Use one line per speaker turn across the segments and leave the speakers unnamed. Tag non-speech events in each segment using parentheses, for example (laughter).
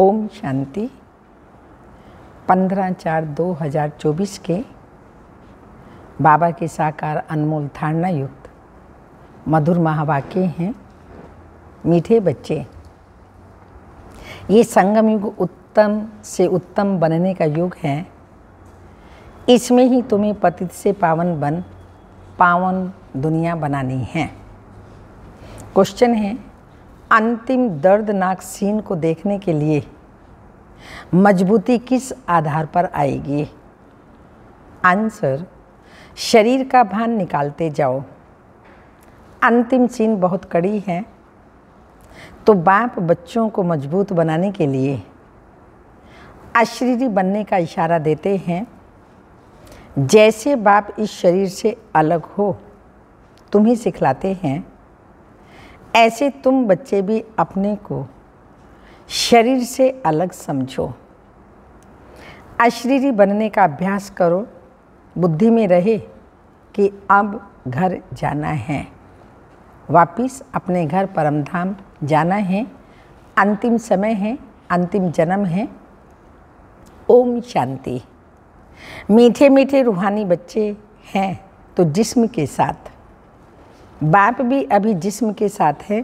ओम शांति 15 चार 2024 के बाबा के साकार अनमोल धारणा युक्त मधुर महावाक्य हैं मीठे बच्चे ये संगम युग उत्तम से उत्तम बनने का युग है इसमें ही तुम्हें पतित से पावन बन पावन दुनिया बनानी है क्वेश्चन है अंतिम दर्दनाक सीन को देखने के लिए मजबूती किस आधार पर आएगी आंसर शरीर का भान निकालते जाओ अंतिम सीन बहुत कड़ी है तो बाप बच्चों को मजबूत बनाने के लिए अशरीरी बनने का इशारा देते हैं जैसे बाप इस शरीर से अलग हो तुम ही सिखलाते हैं ऐसे तुम बच्चे भी अपने को शरीर से अलग समझो अशरीरी बनने का अभ्यास करो बुद्धि में रहे कि अब घर जाना है वापिस अपने घर परमधाम जाना है अंतिम समय है अंतिम जन्म है ओम शांति मीठे मीठे रूहानी बच्चे हैं तो जिस्म के साथ बाप भी अभी जिस्म के साथ है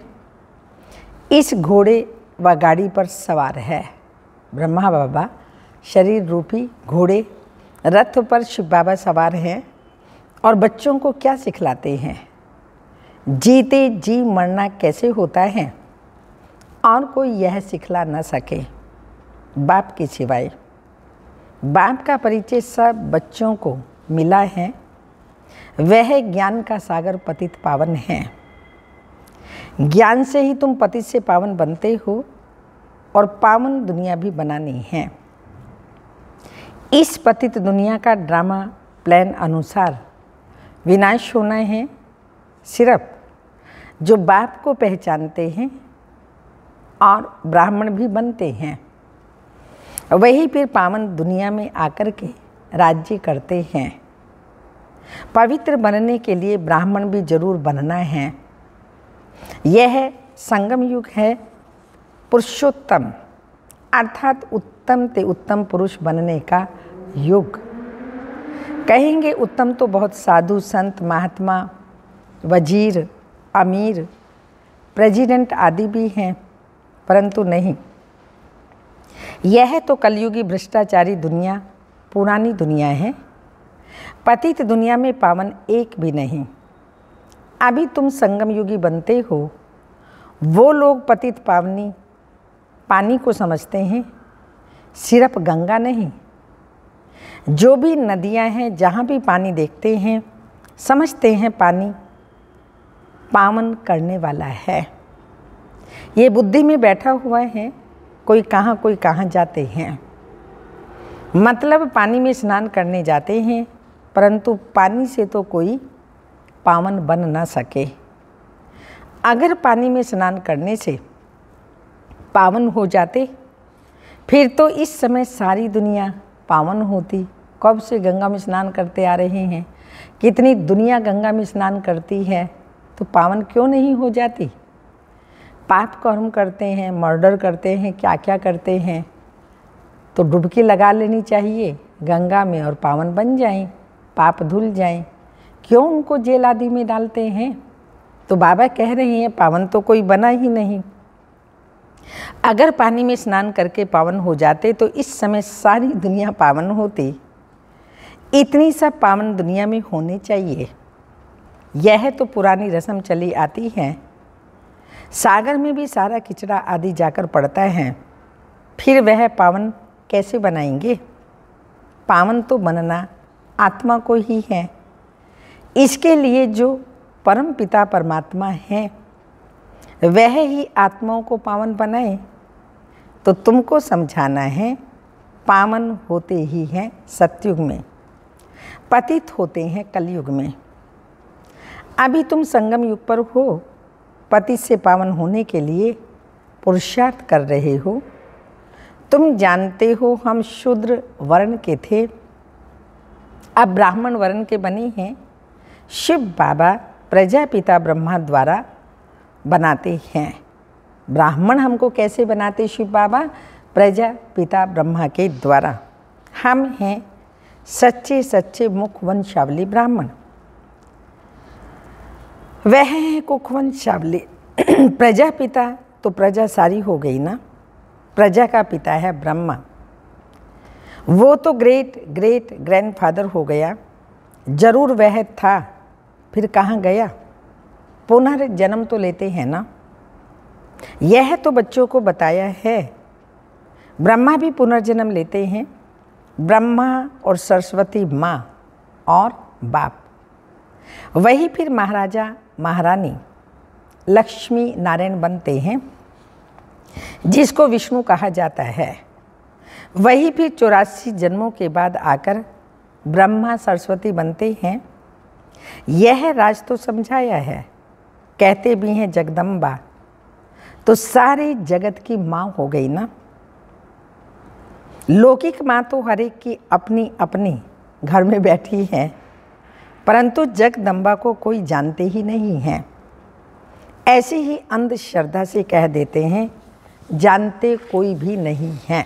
इस घोड़े व गाड़ी पर सवार है ब्रह्मा बाबा शरीर रूपी घोड़े रथ पर शिव बाबा सवार हैं और बच्चों को क्या सिखलाते हैं जीते जी मरना कैसे होता है और कोई यह सिखला न सके बाप के सिवाय बाप का परिचय सब बच्चों को मिला है वह ज्ञान का सागर पतित पावन है ज्ञान से ही तुम पतित से पावन बनते हो और पावन दुनिया भी बनानी है इस पतित दुनिया का ड्रामा प्लान अनुसार विनाश होना है सिर्फ जो बाप को पहचानते हैं और ब्राह्मण भी बनते हैं वही फिर पावन दुनिया में आकर के राज्य करते हैं पवित्र बनने के लिए ब्राह्मण भी जरूर बनना है यह संगम युग है पुरुषोत्तम अर्थात उत्तम ते उत्तम पुरुष बनने का युग कहेंगे उत्तम तो बहुत साधु संत महात्मा वजीर अमीर प्रेसिडेंट आदि भी हैं परंतु नहीं यह तो कलयुगी भ्रष्टाचारी दुनिया पुरानी दुनिया है पतित दुनिया में पावन एक भी नहीं अभी तुम संगम युगी बनते हो वो लोग पतित पावनी पानी को समझते हैं सिर्फ गंगा नहीं जो भी नदियां हैं जहां भी पानी देखते हैं समझते हैं पानी पावन करने वाला है ये बुद्धि में बैठा हुआ है कोई कहाँ कोई कहाँ जाते हैं मतलब पानी में स्नान करने जाते हैं परंतु पानी से तो कोई पावन बन ना सके अगर पानी में स्नान करने से पावन हो जाते फिर तो इस समय सारी दुनिया पावन होती कब से गंगा में स्नान करते आ रहे हैं कितनी दुनिया गंगा में स्नान करती है तो पावन क्यों नहीं हो जाती पाप कर्म करते हैं मर्डर करते हैं क्या क्या करते हैं तो डुबकी लगा लेनी चाहिए गंगा में और पावन बन जाएं पाप धुल जाएं क्यों उनको जेल आदि में डालते हैं तो बाबा कह रहे हैं पावन तो कोई बना ही नहीं अगर पानी में स्नान करके पावन हो जाते तो इस समय सारी दुनिया पावन होती इतनी सब पावन दुनिया में होने चाहिए यह तो पुरानी रस्म चली आती है सागर में भी सारा किचड़ा आदि जाकर पड़ता है फिर वह पावन कैसे बनाएंगे पावन तो बनना आत्मा को ही है इसके लिए जो परम पिता परमात्मा हैं वह ही आत्माओं को पावन बनाए तो तुमको समझाना है पावन होते ही हैं सत्युग में पतित होते हैं कलयुग में अभी तुम संगम युग पर हो पति से पावन होने के लिए पुरुषार्थ कर रहे हो तुम जानते हो हम शूद्र वर्ण के थे अब ब्राह्मण वर्ण के बने हैं शिव बाबा प्रजापिता ब्रह्मा द्वारा बनाते हैं ब्राह्मण हमको कैसे बनाते शिव बाबा प्रजापिता ब्रह्मा के द्वारा हम हैं सच्चे सच्चे मुख वंशावली ब्राह्मण वह है कुखवंशावली प्रजापिता तो प्रजा सारी हो गई ना प्रजा का पिता है ब्रह्मा वो तो ग्रेट ग्रेट ग्रैंडफादर हो गया जरूर वह था फिर कहाँ गया पुनः जन्म तो लेते हैं ना यह तो बच्चों को बताया है ब्रह्मा भी पुनर्जन्म लेते हैं ब्रह्मा और सरस्वती माँ और बाप वही फिर महाराजा महारानी लक्ष्मी नारायण बनते हैं जिसको विष्णु कहा जाता है वही भी चौरासी जन्मों के बाद आकर ब्रह्मा सरस्वती बनते हैं यह राज तो समझाया है कहते भी हैं जगदम्बा तो सारे जगत की माँ हो गई ना लौकिक माँ तो हर एक की अपनी अपनी घर में बैठी है परंतु जगदम्बा को कोई जानते ही नहीं हैं ऐसे ही अंधश्रद्धा से कह देते हैं जानते कोई भी नहीं हैं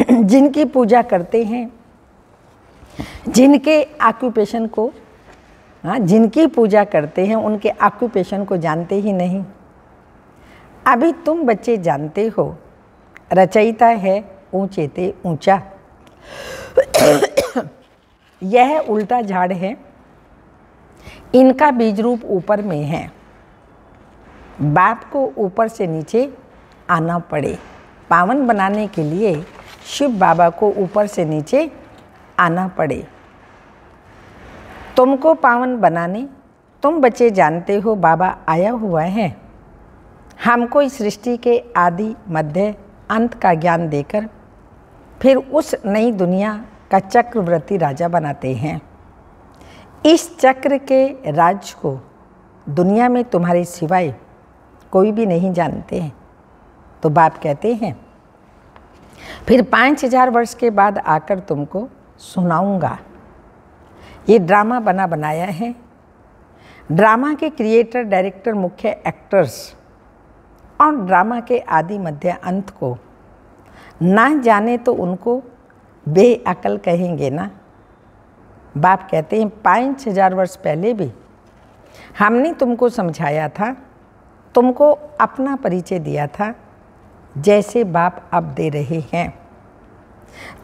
(clears throat) जिनकी पूजा करते हैं जिनके ऑक्यूपेशन को हाँ जिनकी पूजा करते हैं उनके ऑक्यूपेशन को जानते ही नहीं अभी तुम बच्चे जानते हो रचयिता है ऊंचे ते ऊंचा (clears throat) यह उल्टा झाड़ है इनका बीज रूप ऊपर में है बाप को ऊपर से नीचे आना पड़े पावन बनाने के लिए शिव बाबा को ऊपर से नीचे आना पड़े तुमको पावन बनाने तुम बच्चे जानते हो बाबा आया हुआ है हमको इस सृष्टि के आदि मध्य अंत का ज्ञान देकर फिर उस नई दुनिया का चक्रव्रती राजा बनाते हैं इस चक्र के राज को दुनिया में तुम्हारे सिवाय कोई भी नहीं जानते हैं तो बाप कहते हैं फिर पाँच हजार वर्ष के बाद आकर तुमको सुनाऊंगा ये ड्रामा बना बनाया है ड्रामा के क्रिएटर डायरेक्टर मुख्य एक्टर्स और ड्रामा के आदि मध्य अंत को ना जाने तो उनको बेअकल कहेंगे ना बाप कहते हैं पाँच हजार वर्ष पहले भी हमने तुमको समझाया था तुमको अपना परिचय दिया था जैसे बाप अब दे रहे हैं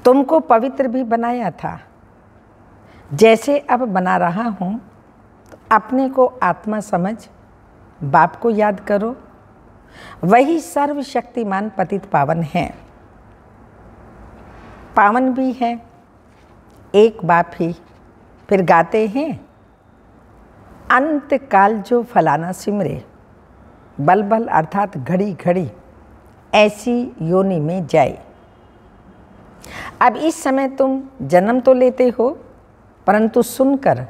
तुमको पवित्र भी बनाया था जैसे अब बना रहा हूँ तो अपने को आत्मा समझ बाप को याद करो वही सर्वशक्तिमान पतित पावन है पावन भी है एक बाप ही फिर गाते हैं अंत काल जो फलाना सिमरे बल बल अर्थात घड़ी घड़ी ऐसी योनि में जाए अब इस समय तुम जन्म तो लेते हो परंतु सुनकर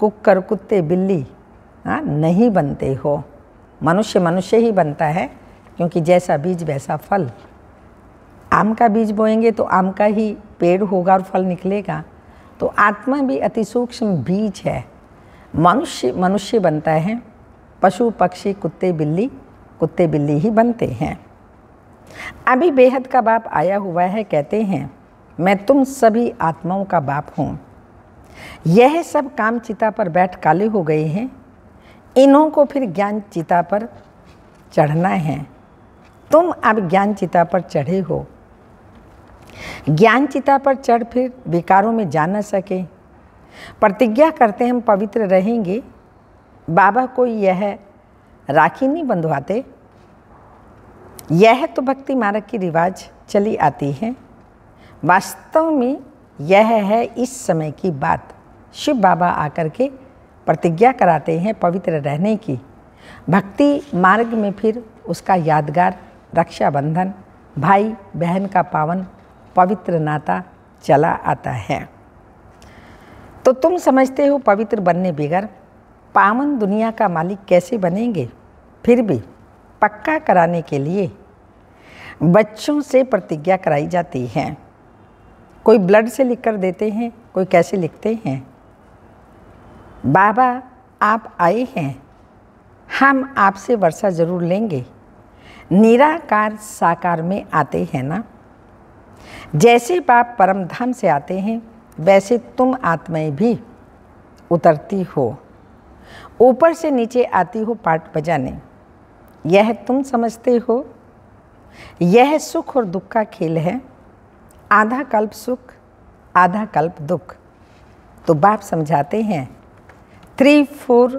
कुकर कुत्ते बिल्ली आ, हाँ, नहीं बनते हो मनुष्य मनुष्य ही बनता है क्योंकि जैसा बीज वैसा फल आम का बीज बोएंगे तो आम का ही पेड़ होगा और फल निकलेगा तो आत्मा भी अति सूक्ष्म बीज है मनुष्य मनुष्य बनता है पशु पक्षी कुत्ते बिल्ली कुत्ते बिल्ली ही बनते हैं अभी बेहद का बाप आया हुआ है कहते हैं मैं तुम सभी आत्माओं का बाप हूँ यह सब काम चिता पर बैठ काले हो गए हैं इन्हों को फिर ज्ञान चिता पर चढ़ना है तुम अब ज्ञान चिता पर चढ़े हो ज्ञान चिता पर चढ़ फिर विकारों में जा न सके प्रतिज्ञा करते हम पवित्र रहेंगे बाबा को यह राखी नहीं बंधवाते यह तो भक्ति मार्ग की रिवाज चली आती है वास्तव में यह है इस समय की बात शिव बाबा आकर के प्रतिज्ञा कराते हैं पवित्र रहने की भक्ति मार्ग में फिर उसका यादगार रक्षाबंधन भाई बहन का पावन पवित्र नाता चला आता है तो तुम समझते हो पवित्र बनने बगैर पावन दुनिया का मालिक कैसे बनेंगे फिर भी पक्का कराने के लिए बच्चों से प्रतिज्ञा कराई जाती है कोई ब्लड से लिख कर देते हैं कोई कैसे लिखते हैं बाबा आप आए हैं हम आपसे वर्षा ज़रूर लेंगे निराकार साकार में आते हैं ना जैसे बाप परमधाम से आते हैं वैसे तुम आत्माएं भी उतरती हो ऊपर से नीचे आती हो पाठ बजाने यह तुम समझते हो यह सुख और दुख का खेल है आधा कल्प सुख आधा कल्प दुख तो बाप समझाते हैं थ्री फोर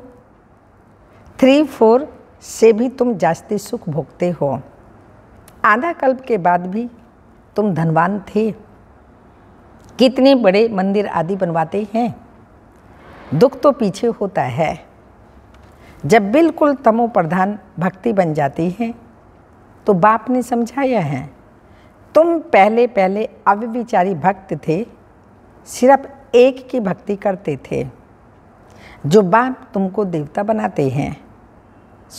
थ्री फोर से भी तुम जास्ती सुख भोगते हो आधा कल्प के बाद भी तुम धनवान थे कितने बड़े मंदिर आदि बनवाते हैं दुख तो पीछे होता है जब बिल्कुल तमो प्रधान भक्ति बन जाती है तो बाप ने समझाया है तुम पहले पहले अव्यविचारी भक्त थे सिर्फ एक की भक्ति करते थे जो बाप तुमको देवता बनाते हैं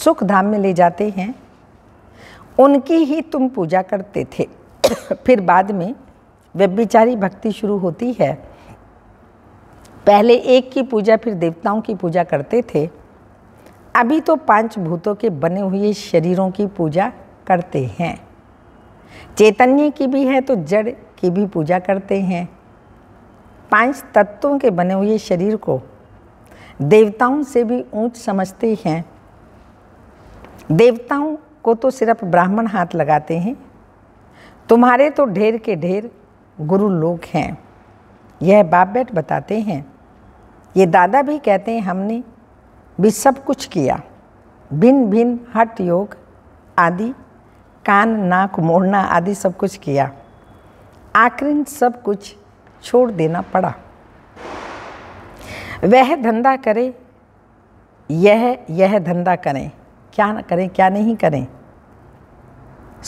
सुख धाम में ले जाते हैं उनकी ही तुम पूजा करते थे (coughs) फिर बाद में व्यभिचारी भक्ति शुरू होती है पहले एक की पूजा फिर देवताओं की पूजा करते थे अभी तो पांच भूतों के बने हुए शरीरों की पूजा करते हैं चैतन्य की भी है तो जड़ की भी पूजा करते हैं पांच तत्वों के बने हुए शरीर को देवताओं से भी ऊंच समझते हैं देवताओं को तो सिर्फ ब्राह्मण हाथ लगाते हैं तुम्हारे तो ढेर के ढेर गुरु लोग हैं यह बाप बैठ बताते हैं ये दादा भी कहते हैं हमने भी सब कुछ किया भिन्न भिन्न हट योग आदि कान नाक मोड़ना आदि सब कुछ किया आखिर सब कुछ छोड़ देना पड़ा वह धंधा करे यह यह धंधा करें क्या करें क्या नहीं करें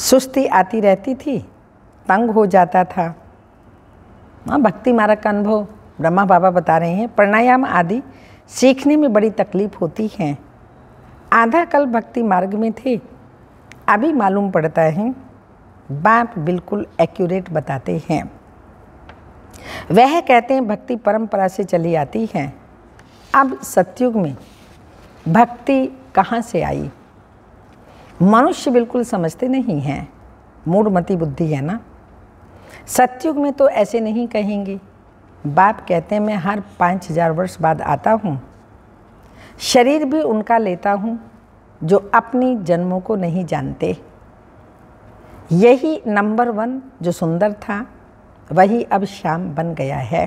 सुस्ती आती रहती थी तंग हो जाता था हाँ भक्ति मार्ग का अनुभव ब्रह्मा बाबा बता रहे हैं प्राणायाम आदि सीखने में बड़ी तकलीफ होती है आधा कल भक्ति मार्ग में थे अभी मालूम पड़ता है बाप बिल्कुल एक्यूरेट बताते हैं वह कहते हैं भक्ति परंपरा से चली आती है अब सत्युग में भक्ति कहाँ से आई मनुष्य बिल्कुल समझते नहीं हैं मूर्मती बुद्धि है ना सत्युग में तो ऐसे नहीं कहेंगे बाप कहते हैं मैं हर पाँच हजार वर्ष बाद आता हूँ शरीर भी उनका लेता हूँ जो अपनी जन्मों को नहीं जानते यही नंबर वन जो सुंदर था वही अब शाम बन गया है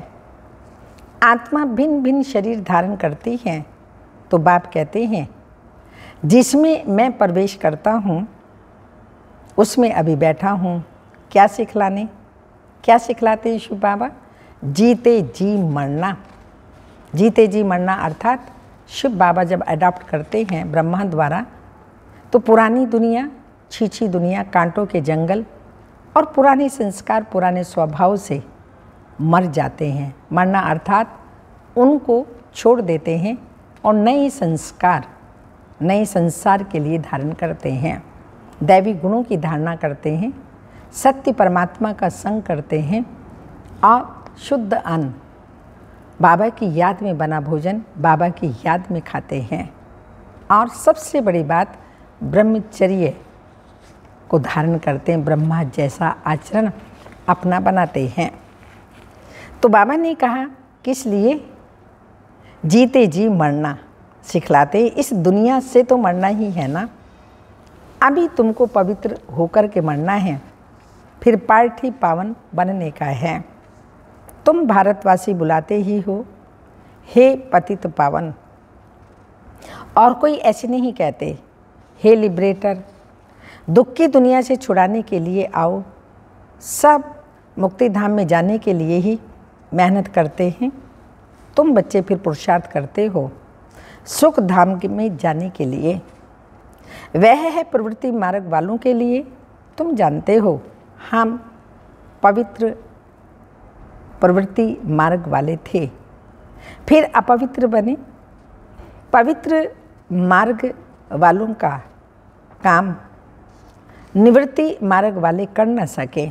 आत्मा भिन्न भिन्न शरीर धारण करती हैं तो बाप कहते हैं जिसमें मैं प्रवेश करता हूँ उसमें अभी बैठा हूँ क्या सिखलाने क्या सिखलाते हैं शिव बाबा जीते जी मरना जीते जी मरना अर्थात शिव बाबा जब अडॉप्ट करते हैं ब्रह्मा द्वारा तो पुरानी दुनिया छीछी दुनिया कांटों के जंगल और पुराने संस्कार पुराने स्वभाव से मर जाते हैं मरना अर्थात उनको छोड़ देते हैं और नए संस्कार नए संसार के लिए धारण करते हैं दैवी गुणों की धारणा करते हैं सत्य परमात्मा का संग करते हैं और शुद्ध अन्न बाबा की याद में बना भोजन बाबा की याद में खाते हैं और सबसे बड़ी बात ब्रह्मचर्य को धारण करते हैं ब्रह्मा जैसा आचरण अपना बनाते हैं तो बाबा ने कहा किस लिए जीते जी मरना सिखलाते इस दुनिया से तो मरना ही है ना अभी तुमको पवित्र होकर के मरना है फिर पार्टी पावन बनने का है तुम भारतवासी बुलाते ही हो हे पतित पावन और कोई ऐसे नहीं कहते हे लिबरेटर दुख की दुनिया से छुड़ाने के लिए आओ सब मुक्तिधाम में जाने के लिए ही मेहनत करते हैं तुम बच्चे फिर पुरुषार्थ करते हो सुख धाम में जाने के लिए वह है प्रवृत्ति मार्ग वालों के लिए तुम जानते हो हम पवित्र प्रवृत्ति मार्ग वाले थे फिर अपवित्र बने पवित्र मार्ग वालों का काम निवृत्ति मार्ग वाले कर न सके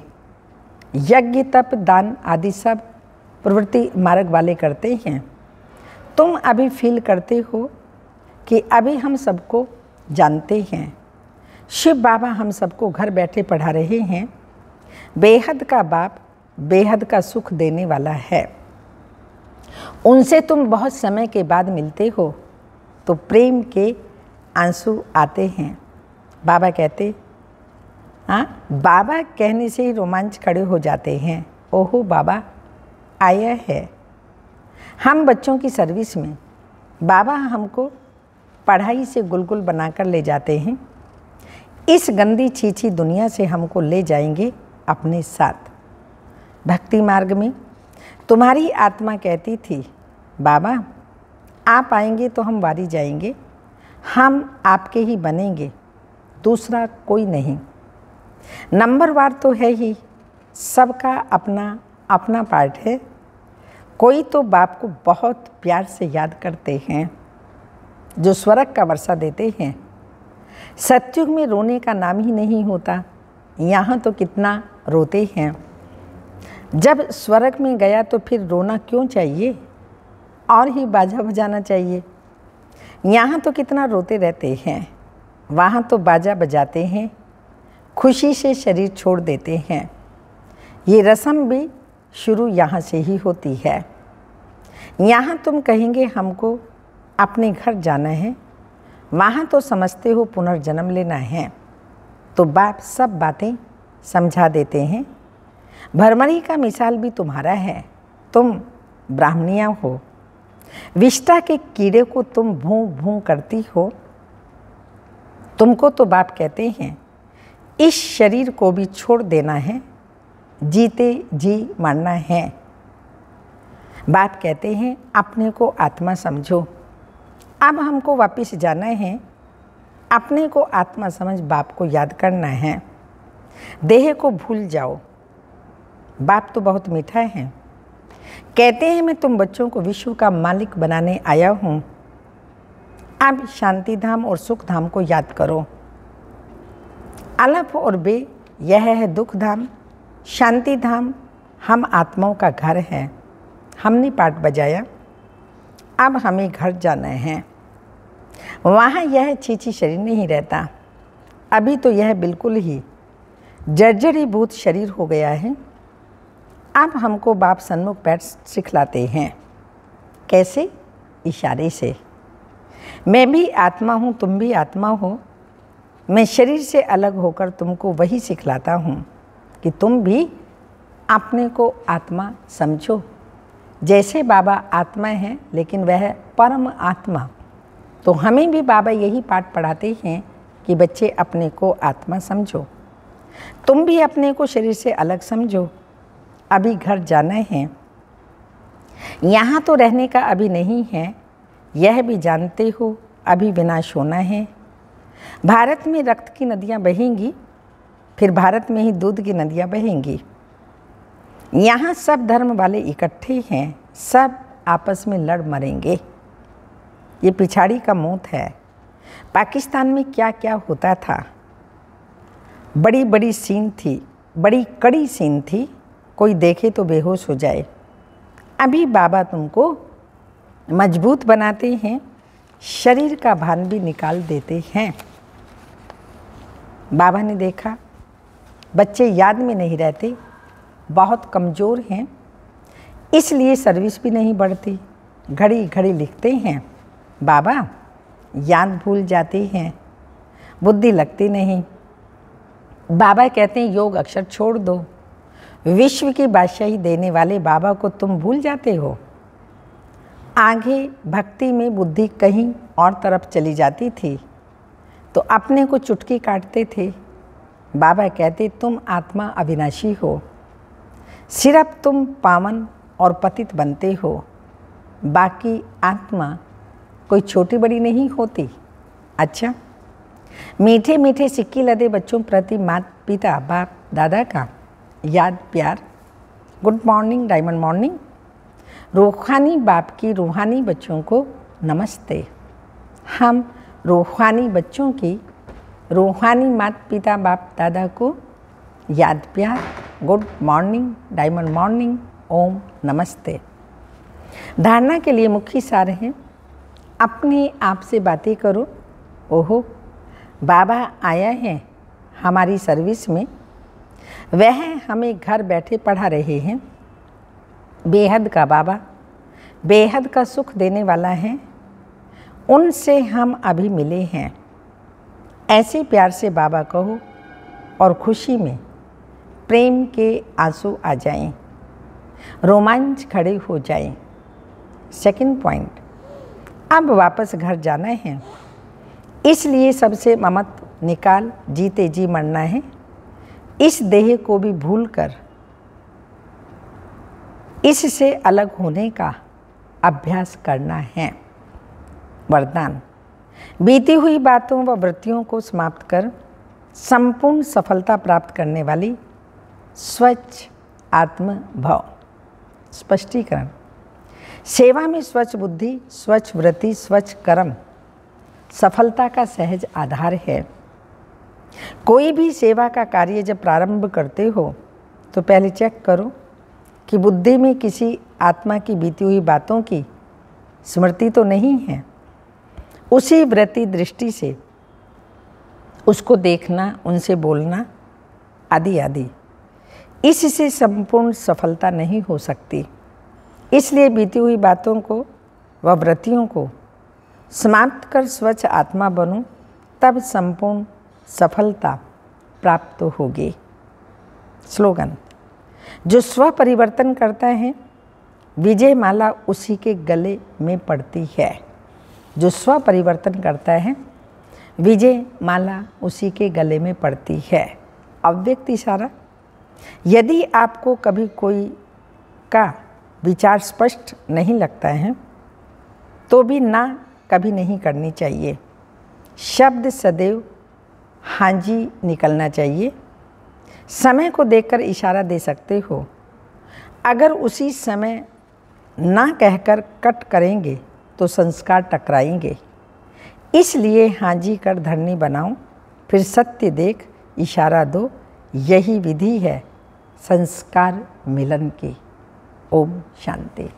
यज्ञ तप दान आदि सब प्रवृत्ति मार्ग वाले करते हैं तुम अभी फील करते हो कि अभी हम सबको जानते हैं शिव बाबा हम सबको घर बैठे पढ़ा रहे हैं बेहद का बाप बेहद का सुख देने वाला है उनसे तुम बहुत समय के बाद मिलते हो तो प्रेम के आंसू आते हैं बाबा कहते हाँ बाबा कहने से ही रोमांच खड़े हो जाते हैं ओहो बाबा आया है हम बच्चों की सर्विस में बाबा हमको पढ़ाई से गुलगुल बनाकर ले जाते हैं इस गंदी छीछी दुनिया से हमको ले जाएंगे अपने साथ भक्ति मार्ग में तुम्हारी आत्मा कहती थी बाबा आप आएंगे तो हम वारी जाएंगे हम आपके ही बनेंगे दूसरा कोई नहीं नंबर वार तो है ही सबका अपना अपना पार्ट है कोई तो बाप को बहुत प्यार से याद करते हैं जो स्वर्ग का वर्षा देते हैं सत्युग में रोने का नाम ही नहीं होता यहाँ तो कितना रोते हैं जब स्वर्ग में गया तो फिर रोना क्यों चाहिए और ही बाजा बजाना चाहिए यहाँ तो कितना रोते रहते हैं वहाँ तो बाजा बजाते हैं खुशी से शरीर छोड़ देते हैं ये रस्म भी शुरू यहाँ से ही होती है यहाँ तुम कहेंगे हमको अपने घर जाना है वहाँ तो समझते हो पुनर्जन्म लेना है तो बाप सब बातें समझा देते हैं भरमरी का मिसाल भी तुम्हारा है तुम ब्राह्मणिया हो विष्टा के कीड़े को तुम भू भू करती हो तुमको तो बाप कहते हैं इस शरीर को भी छोड़ देना है जीते जी मरना है बाप कहते हैं अपने को आत्मा समझो अब हमको वापिस जाना है अपने को आत्मा समझ बाप को याद करना है देह को भूल जाओ बाप तो बहुत मीठा है कहते हैं मैं तुम बच्चों को विश्व का मालिक बनाने आया हूँ आप शांति धाम और सुख धाम को याद करो अलफ और बे यह है दुख धाम शांति धाम हम आत्माओं का घर है हमने पाठ बजाया अब हमें घर जाना है वहाँ यह छीछी शरीर नहीं रहता अभी तो यह बिल्कुल ही जर्जरीभूत शरीर हो गया है अब हमको बाप सन्मुख बैठ सिखलाते हैं कैसे इशारे से मैं भी आत्मा हूँ तुम भी आत्मा हो मैं शरीर से अलग होकर तुमको वही सिखलाता हूँ कि तुम भी अपने को आत्मा समझो जैसे बाबा आत्मा है लेकिन वह परम आत्मा तो हमें भी बाबा यही पाठ पढ़ाते हैं कि बच्चे अपने को आत्मा समझो तुम भी अपने को शरीर से अलग समझो अभी घर जाना है यहाँ तो रहने का अभी नहीं है यह भी जानते हो अभी विनाश होना है भारत में रक्त की नदियाँ बहेंगी फिर भारत में ही दूध की नदियाँ बहेंगी यहाँ सब धर्म वाले इकट्ठे हैं सब आपस में लड़ मरेंगे ये पिछाड़ी का मौत है पाकिस्तान में क्या क्या होता था बड़ी बड़ी सीन थी बड़ी कड़ी सीन थी कोई देखे तो बेहोश हो जाए अभी बाबा तुमको मजबूत बनाते हैं शरीर का भान भी निकाल देते हैं बाबा ने देखा बच्चे याद में नहीं रहते बहुत कमज़ोर हैं इसलिए सर्विस भी नहीं बढ़ती घड़ी घड़ी लिखते हैं बाबा याद भूल जाते हैं बुद्धि लगती नहीं बाबा कहते हैं योग अक्षर छोड़ दो विश्व की बादशाही देने वाले बाबा को तुम भूल जाते हो आगे भक्ति में बुद्धि कहीं और तरफ चली जाती थी तो अपने को चुटकी काटते थे बाबा कहते तुम आत्मा अविनाशी हो सिर्फ तुम पावन और पतित बनते हो बाकी आत्मा कोई छोटी बड़ी नहीं होती अच्छा मीठे मीठे सिक्की लदे बच्चों प्रति माता पिता बाप दादा का याद प्यार गुड मॉर्निंग डायमंड मॉर्निंग रूहानी बाप की रूहानी बच्चों को नमस्ते हम रूहानी बच्चों की रूहानी माता पिता बाप दादा को याद प्यार गुड मॉर्निंग डायमंड मॉर्निंग ओम नमस्ते धारणा के लिए मुख्य सार हैं अपने आप से बातें करो ओहो बाबा आया है हमारी सर्विस में वह हमें घर बैठे पढ़ा रहे हैं बेहद का बाबा बेहद का सुख देने वाला है उनसे हम अभी मिले हैं ऐसे प्यार से बाबा कहो और खुशी में प्रेम के आंसू आ जाएं, रोमांच खड़े हो जाएं। सेकंड पॉइंट अब वापस घर जाना है इसलिए सबसे ममत निकाल जीते जी मरना है इस देह को भी भूलकर इससे अलग होने का अभ्यास करना है वरदान बीती हुई बातों व वृत्तियों को समाप्त कर संपूर्ण सफलता प्राप्त करने वाली स्वच्छ आत्मभाव स्पष्टीकरण सेवा में स्वच्छ बुद्धि स्वच्छ वृत्ति स्वच्छ कर्म सफलता का सहज आधार है कोई भी सेवा का कार्य जब प्रारंभ करते हो तो पहले चेक करो कि बुद्धि में किसी आत्मा की बीती हुई बातों की स्मृति तो नहीं है उसी व्रति दृष्टि से उसको देखना उनसे बोलना आदि आदि इससे संपूर्ण सफलता नहीं हो सकती इसलिए बीती हुई बातों को व व्रतियों को समाप्त कर स्वच्छ आत्मा बनूं, तब संपूर्ण सफलता प्राप्त होगी स्लोगन जो स्व परिवर्तन करता है विजय माला उसी के गले में पड़ती है जो स्व परिवर्तन करता है विजय माला उसी के गले में पड़ती है अव्यक्त इशारा यदि आपको कभी कोई का विचार स्पष्ट नहीं लगता है तो भी ना कभी नहीं करनी चाहिए शब्द सदैव हाँ जी निकलना चाहिए समय को देखकर इशारा दे सकते हो अगर उसी समय ना कहकर कट करेंगे तो संस्कार टकराएंगे इसलिए हाँ जी कर धरनी बनाओ फिर सत्य देख इशारा दो यही विधि है संस्कार मिलन की ओम शांति